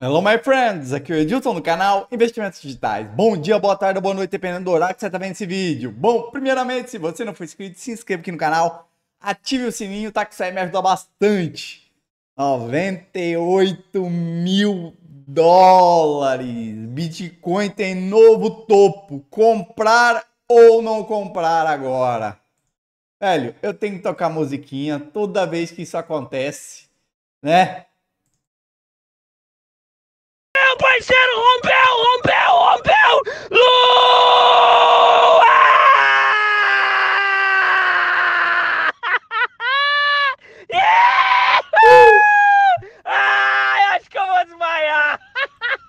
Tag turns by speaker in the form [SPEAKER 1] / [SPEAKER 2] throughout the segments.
[SPEAKER 1] Hello, my friends! Aqui é o Edilson do canal Investimentos Digitais. Bom dia, boa tarde, boa noite, dependendo do horário que você está vendo esse vídeo. Bom, primeiramente, se você não for inscrito, se inscreva aqui no canal, ative o sininho, tá? Que isso aí me ajuda bastante. 98 mil dólares! Bitcoin tem novo topo. Comprar ou não comprar agora? Velho, eu tenho que tocar musiquinha toda vez que isso acontece, né? meu parceiro! Rompeu, rompeu, rompeu! Lua! Ai, acho que eu vou desmaiar!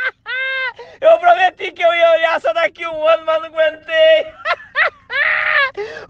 [SPEAKER 1] Eu prometi que eu ia olhar só daqui um ano, mas não aguentei!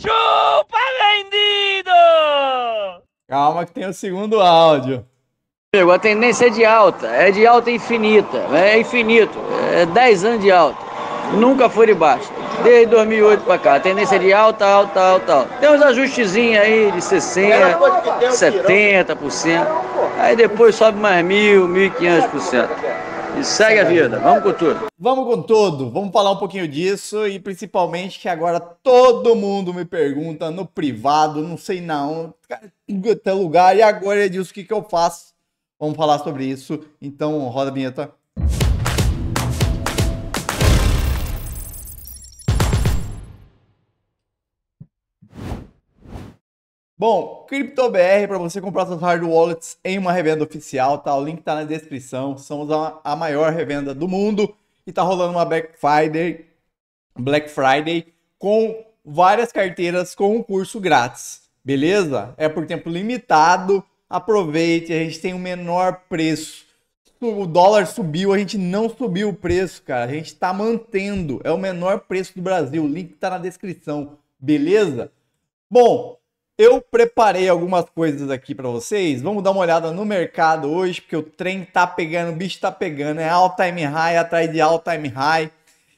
[SPEAKER 1] Chupa, vendido! Calma que tem o segundo áudio. A tendência é de alta, é de alta infinita, né? é infinito, é 10 anos de alta, nunca foi de baixa, desde 2008 para cá, a tendência é de alta, alta, alta, alta. Tem uns ajustezinhos aí de 60%, 70%, aí depois sobe mais mil, 1.500%. E segue a vida, vamos com tudo. Vamos com tudo, vamos falar um pouquinho disso e principalmente que agora todo mundo me pergunta no privado, não sei não, até lugar, e agora é disso que, que eu faço? Vamos falar sobre isso. Então, roda a vinheta. Bom, CryptoBR para você comprar suas hard wallets em uma revenda oficial, tá? O link está na descrição. Somos a maior revenda do mundo e tá rolando uma Black Friday, Black Friday com várias carteiras com um curso grátis, beleza? É por tempo limitado aproveite, a gente tem o um menor preço. O dólar subiu, a gente não subiu o preço, cara. A gente está mantendo. É o menor preço do Brasil. O link está na descrição, beleza? Bom, eu preparei algumas coisas aqui para vocês. Vamos dar uma olhada no mercado hoje, porque o trem tá pegando, o bicho tá pegando. É all time high atrás de all time high.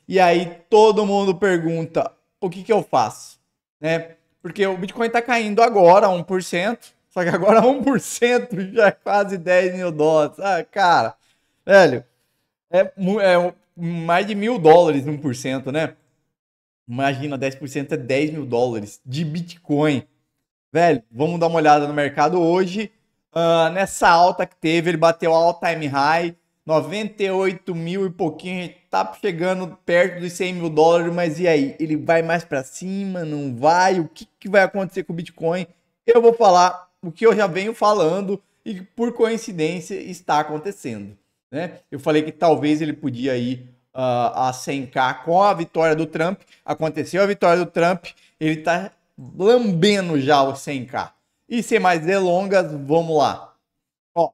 [SPEAKER 1] E aí todo mundo pergunta: o que, que eu faço? Né? Porque o Bitcoin tá caindo agora, 1%. Só que agora 1% já é quase 10 mil dólares. Ah, cara, velho, é, é mais de mil dólares 1%, né? Imagina, 10% é 10 mil dólares de Bitcoin. Velho, vamos dar uma olhada no mercado hoje. Uh, nessa alta que teve, ele bateu all time high, 98 mil e pouquinho, tá chegando perto dos 100 mil dólares, mas e aí? Ele vai mais para cima? Não vai? O que, que vai acontecer com o Bitcoin? Eu vou falar o que eu já venho falando e por coincidência está acontecendo. Né? Eu falei que talvez ele podia ir uh, a 100k com a vitória do Trump. Aconteceu a vitória do Trump, ele está lambendo já o 100k. E sem mais delongas, vamos lá. Ó,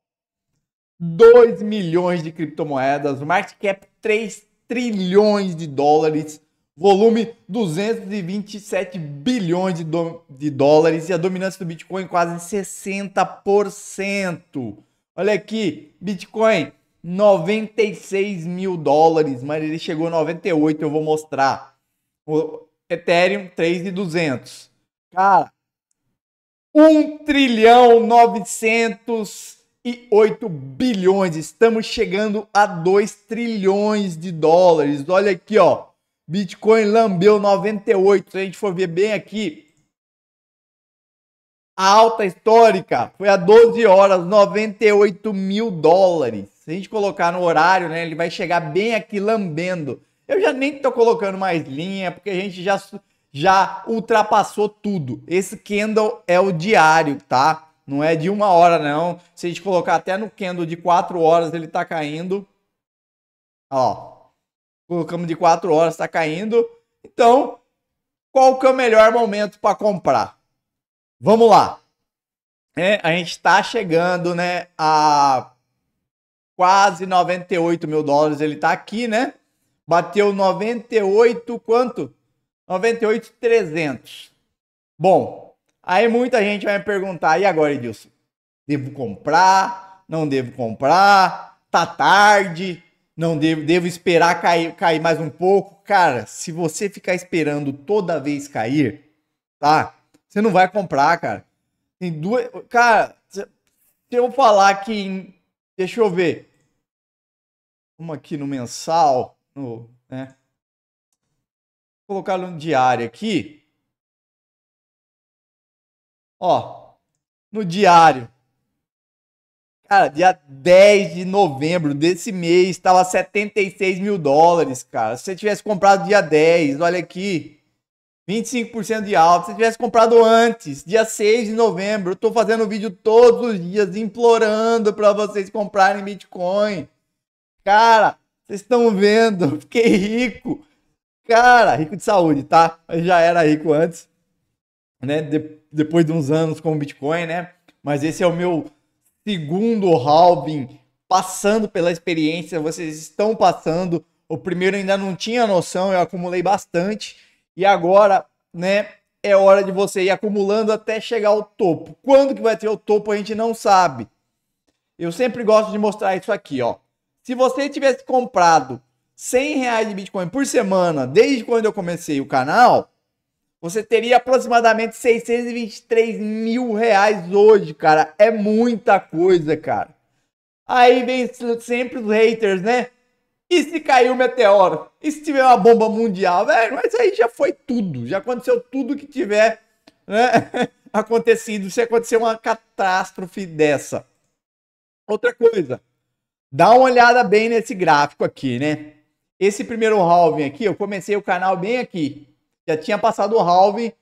[SPEAKER 1] 2 milhões de criptomoedas, market cap 3 trilhões de dólares, volume 227 bilhões de, do, de, dólares e a dominância do Bitcoin quase 60%. Olha aqui, Bitcoin 96 mil dólares, mas ele chegou a 98, eu vou mostrar. O Ethereum 3,200. Cara, 1 trilhão 908 bilhões. Estamos chegando a 2 trilhões de dólares. Olha aqui, ó. Bitcoin lambeu 98. Se a gente for ver bem aqui, a alta histórica foi a 12 horas, 98 mil dólares. Se a gente colocar no horário, né, ele vai chegar bem aqui lambendo. Eu já nem tô colocando mais linha, porque a gente já, já ultrapassou tudo. Esse candle é o diário, tá? Não é de uma hora, não. Se a gente colocar até no candle de quatro horas, ele tá caindo. Ó, colocamos de 4 horas, está caindo. Então, qual que é o melhor momento para comprar? Vamos lá. É, a gente está chegando né, a quase 98 mil dólares. Ele está aqui, né? Bateu 98, quanto? 98,300. Bom, aí muita gente vai me perguntar, e agora, Edilson? Devo comprar? Não devo comprar? Tá tarde? não devo, devo esperar cair, cair mais um pouco. Cara, se você ficar esperando toda vez cair, tá? Você não vai comprar, cara. Tem duas. Cara, se eu falar que. Em... Deixa eu ver. Vamos aqui no mensal. No, né? Vou colocar no diário aqui. Ó. No diário. Cara, dia 10 de novembro desse mês estava 76 mil dólares, cara. Se você tivesse comprado dia 10, olha aqui, 25% de alta. Se você tivesse comprado antes, dia 6 de novembro, eu estou fazendo vídeo todos os dias implorando para vocês comprarem Bitcoin. Cara, vocês estão vendo, fiquei rico. Cara, rico de saúde, tá? Eu já era rico antes, né? De depois de uns anos com o Bitcoin, né? Mas esse é o meu segundo halving, passando pela experiência, vocês estão passando. O primeiro ainda não tinha noção, eu acumulei bastante. E agora, né, é hora de você ir acumulando até chegar ao topo. Quando que vai ter o topo a gente não sabe. Eu sempre gosto de mostrar isso aqui, ó. Se você tivesse comprado 100 reais de Bitcoin por semana desde quando eu comecei o canal, você teria aproximadamente 623 mil reais hoje, cara. É muita coisa, cara. Aí vem sempre os haters, né? E se caiu um meteoro? E se tiver uma bomba mundial? Velho, é, mas aí já foi tudo. Já aconteceu tudo que tiver né? acontecido. Se acontecer uma catástrofe dessa. Outra coisa. Dá uma olhada bem nesse gráfico aqui, né? Esse primeiro halving aqui, eu comecei o canal bem aqui. Já tinha passado o halve,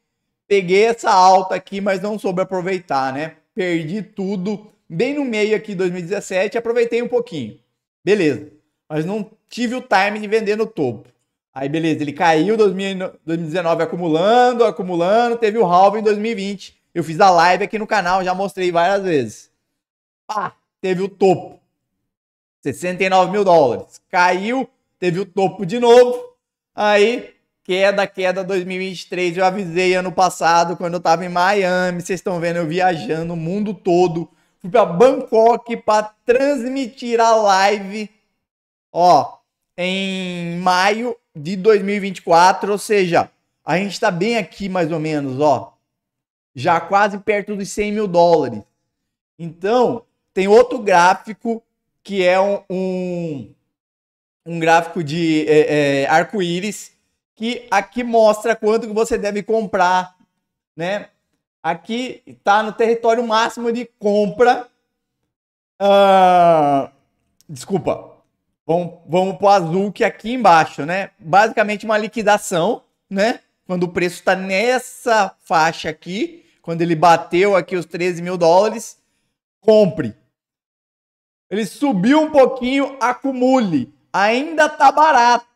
[SPEAKER 1] peguei essa alta aqui, mas não soube aproveitar, né? Perdi tudo, bem no meio aqui 2017, aproveitei um pouquinho. Beleza. Mas não tive o time de vender no topo. Aí beleza, ele caiu 2019 acumulando, acumulando, teve o halve em 2020. Eu fiz a live aqui no canal, já mostrei várias vezes. Pá, teve o topo. 69 mil dólares. Caiu, teve o topo de novo. Aí Queda, queda 2023. Eu avisei ano passado, quando eu estava em Miami. Vocês estão vendo eu viajando o mundo todo. Fui para Bangkok para transmitir a live. Ó, em maio de 2024. Ou seja, a gente está bem aqui mais ou menos, ó. Já quase perto dos 100 mil dólares. Então, tem outro gráfico que é um, um, um gráfico de é, é, arco-íris que aqui mostra quanto que você deve comprar, né? Aqui está no território máximo de compra. Uh, desculpa, vamos, vamos para o azul que é aqui embaixo, né? Basicamente uma liquidação, né? Quando o preço está nessa faixa aqui, quando ele bateu aqui os 13 mil dólares, compre. Ele subiu um pouquinho, acumule. Ainda tá barato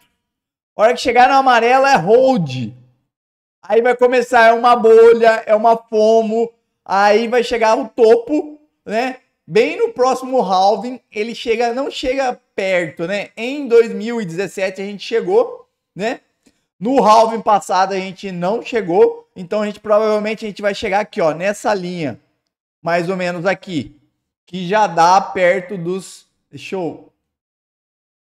[SPEAKER 1] a hora que chegar no amarelo é hold. Aí vai começar, é uma bolha, é uma fomo. Aí vai chegar o topo, né? Bem no próximo halving, ele chega, não chega perto, né? Em 2017 a gente chegou, né? No halving passado a gente não chegou, então a gente provavelmente a gente vai chegar aqui, ó, nessa linha, mais ou menos aqui, que já dá perto dos, deixa eu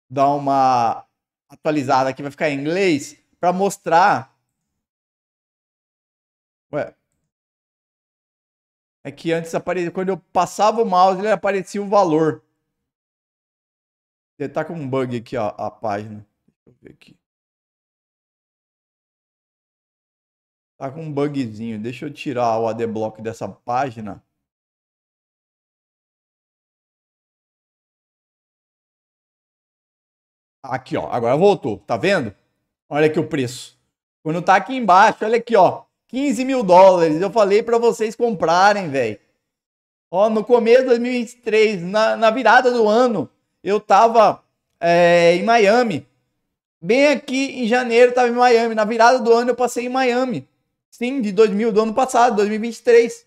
[SPEAKER 1] dar uma atualizada aqui vai ficar em inglês para mostrar. Ué. É que antes aparecia. Quando eu passava o mouse, ele aparecia o valor. Ele tá com um bug aqui, ó, a página. Deixa eu ver aqui. Tá com um bugzinho. Deixa eu tirar o adblock dessa página. Aqui, ó. Agora voltou. Tá vendo? Olha aqui o preço. Quando tá aqui embaixo, olha aqui, ó. 15 mil dólares. Eu falei para vocês comprarem, velho. Ó, no começo de 2023, na, na virada do ano, eu tava é, em Miami. Bem aqui em janeiro tava em Miami. Na virada do ano eu passei em Miami. Sim, de 2000, do ano passado, 2023.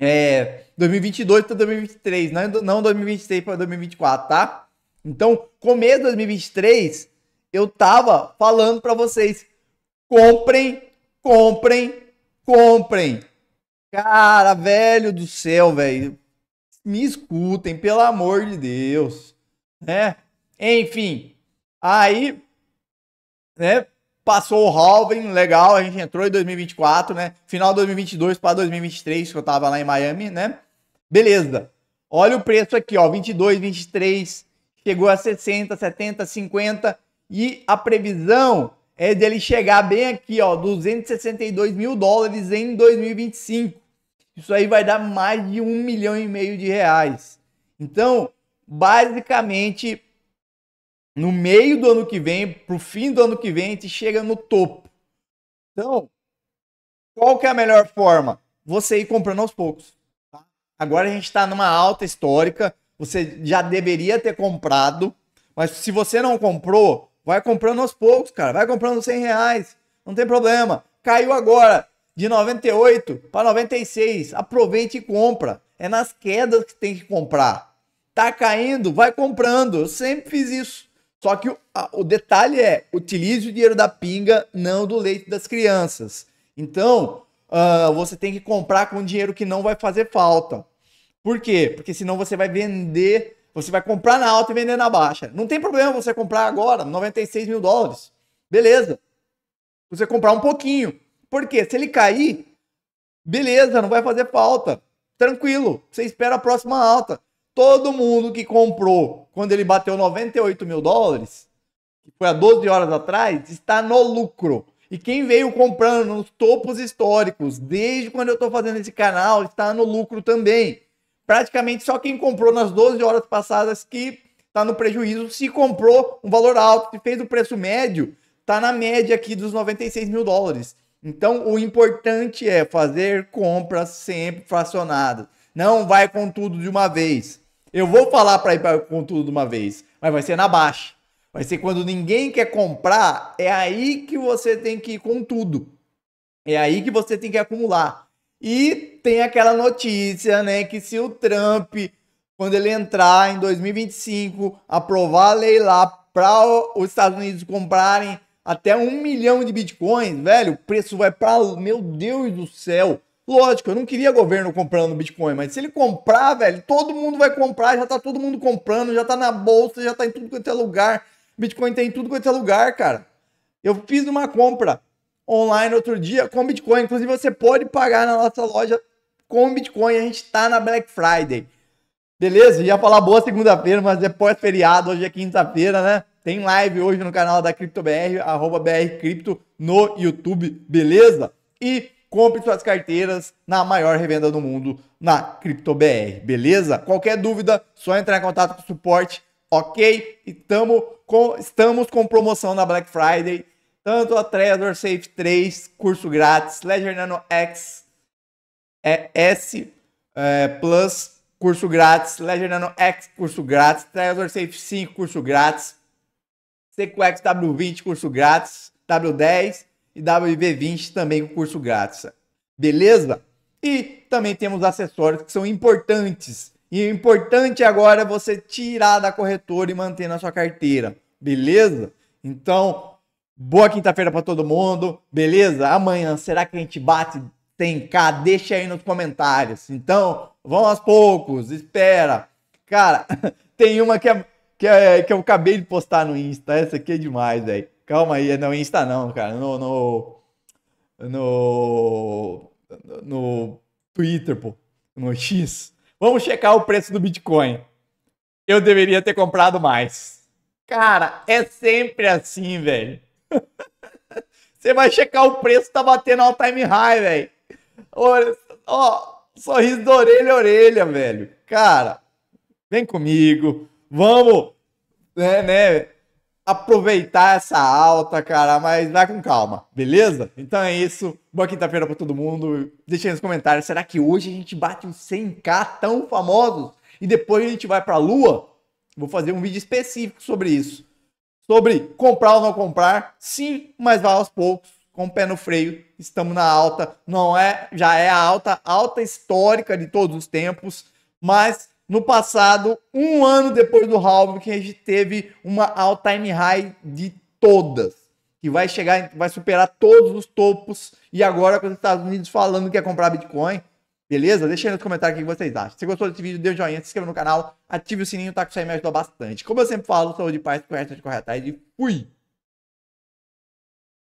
[SPEAKER 1] É, 2022 para 2023, não, não 2023 para 2024, tá? Então, começo de 2023, eu tava falando para vocês: comprem, comprem, comprem. Cara, velho do céu, velho. Me escutem, pelo amor de Deus. Né? Enfim, aí, né? Passou o Halving, legal, a gente entrou em 2024, né? Final de 2022 para 2023, que eu tava lá em Miami, né? Beleza. Olha o preço aqui, ó, 22, 23, chegou a 60, 70, 50 e a previsão é dele chegar bem aqui, ó, 262 mil dólares em 2025. Isso aí vai dar mais de um milhão e meio de reais. Então, basicamente, no meio do ano que vem, para o fim do ano que vem, a gente chega no topo. Então, qual que é a melhor forma? Você ir comprando aos poucos. Tá? Agora a gente está numa alta histórica. Você já deveria ter comprado, mas se você não comprou, vai comprando aos poucos, cara. Vai comprando 100 reais, não tem problema. Caiu agora de 98 para 96. Aproveite e compra. É nas quedas que tem que comprar. Tá caindo, vai comprando. Eu sempre fiz isso. Só que o, a, o detalhe é: utilize o dinheiro da pinga, não do leite das crianças. Então, uh, você tem que comprar com dinheiro que não vai fazer falta. Por quê? Porque senão você vai vender, você vai comprar na alta e vender na baixa. Não tem problema você comprar agora, 96 mil dólares. Beleza. Você comprar um pouquinho. Por quê? Se ele cair, beleza, não vai fazer falta. Tranquilo, você espera a próxima alta. Todo mundo que comprou quando ele bateu 98 mil dólares, que foi há 12 horas atrás, está no lucro. E quem veio comprando nos topos históricos, desde quando eu estou fazendo esse canal, está no lucro também praticamente só quem comprou nas 12 horas passadas que está no prejuízo. Se comprou um valor alto, e fez o preço médio, está na média aqui dos 96 mil dólares. Então, o importante é fazer compras sempre fracionadas. Não vai com tudo de uma vez. Eu vou falar para ir com tudo de uma vez, mas vai ser na baixa. Vai ser quando ninguém quer comprar, é aí que você tem que ir com tudo. É aí que você tem que acumular. E tem aquela notícia, né, que se o Trump, quando ele entrar em 2025, aprovar a lei lá para os Estados Unidos comprarem até um milhão de bitcoins, velho, o preço vai para. Meu Deus do céu! Lógico, eu não queria governo comprando Bitcoin, mas se ele comprar, velho, todo mundo vai comprar, já tá todo mundo comprando, já tá na bolsa, já tá em tudo quanto é lugar. Bitcoin tem tá em tudo quanto é lugar, cara. Eu fiz uma compra online outro dia com Bitcoin. Inclusive, você pode pagar na nossa loja com Bitcoin. A gente tá na Black Friday. Beleza? Ia falar boa segunda-feira, mas é pós-feriado, hoje é quinta-feira, né? Tem live hoje no canal da CryptoBR, arroba BR cripto no YouTube, beleza? E compre suas carteiras na maior revenda do mundo, na CryptoBR, beleza? Qualquer dúvida, só entrar em contato com o suporte, ok? E tamo com, estamos com promoção na Black Friday tanto a Trezor Safe 3, curso grátis, Ledger Nano X é, S é, Plus, curso grátis, Ledger Nano X, curso grátis, Trezor Safe 5, curso grátis, CQX W20, curso grátis, W10 e wv 20 também com curso grátis. Beleza? E também temos acessórios que são importantes. E o é importante agora é você tirar da corretora e manter na sua carteira. Beleza? Então, Boa quinta-feira para todo mundo, beleza? Amanhã, será que a gente bate 100k? Deixa aí nos comentários. Então, vão aos poucos, espera. Cara, tem uma que, é, que, é, que eu acabei de postar no Insta, essa aqui é demais, velho. Calma aí, não é Insta não, cara, no, no, no, no Twitter, pô, no X. Vamos checar o preço do Bitcoin. Eu deveria ter comprado mais. Cara, é sempre assim, velho. Você vai checar o preço, tá batendo all time high, velho. Ó, sorriso da orelha a orelha, velho. Cara, vem comigo. Vamos, né, né, aproveitar essa alta, cara, mas vai com calma, beleza? Então é isso. Boa quinta-feira para todo mundo. Deixa aí nos comentários, será que hoje a gente bate os 100k tão famosos e depois a gente vai para a lua? Vou fazer um vídeo específico sobre isso sobre comprar ou não comprar. Sim, mas vá aos poucos, com o pé no freio. Estamos na alta, não é, já é a alta, alta histórica de todos os tempos, mas no passado, um ano depois do halving, que a gente teve uma all-time high de todas, que vai chegar, vai superar todos os topos. E agora com os Estados Unidos falando que é comprar Bitcoin, Beleza? Deixa aí nos comentários o que vocês acham. Se gostou desse vídeo, dê um joinha, se inscreva no canal, ative o sininho, tá? Que isso aí me ajudou bastante. Como eu sempre falo, saúde, paz, correta, de atrás e fui!